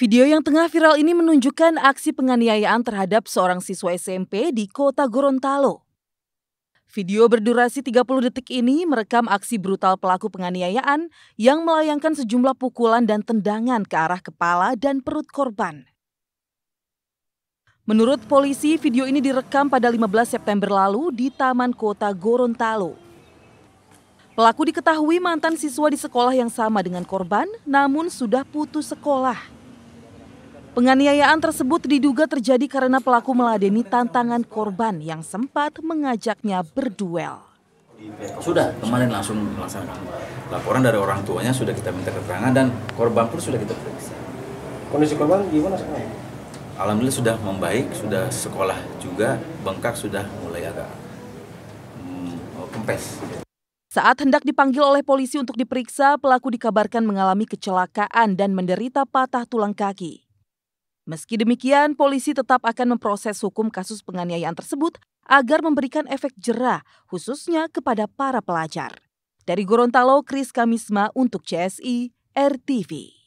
Video yang tengah viral ini menunjukkan aksi penganiayaan terhadap seorang siswa SMP di kota Gorontalo. Video berdurasi 30 detik ini merekam aksi brutal pelaku penganiayaan yang melayangkan sejumlah pukulan dan tendangan ke arah kepala dan perut korban. Menurut polisi, video ini direkam pada 15 September lalu di Taman Kota Gorontalo. Pelaku diketahui mantan siswa di sekolah yang sama dengan korban, namun sudah putus sekolah. Penganiayaan tersebut diduga terjadi karena pelaku meladeni tantangan korban yang sempat mengajaknya berduel. Sudah kemarin langsung melaksanakan laporan dari orang tuanya sudah kita minta keterangan dan korban pun sudah kita periksa. Kondisi korban gimana sekarang? Alhamdulillah sudah membaik, sudah sekolah juga, bengkak sudah mulai agak hmm, kempes. Saat hendak dipanggil oleh polisi untuk diperiksa, pelaku dikabarkan mengalami kecelakaan dan menderita patah tulang kaki. Meski demikian, polisi tetap akan memproses hukum kasus penganiayaan tersebut agar memberikan efek jerah khususnya kepada para pelajar. Dari Gorontalo, Kris Kamisma untuk CSI RTV.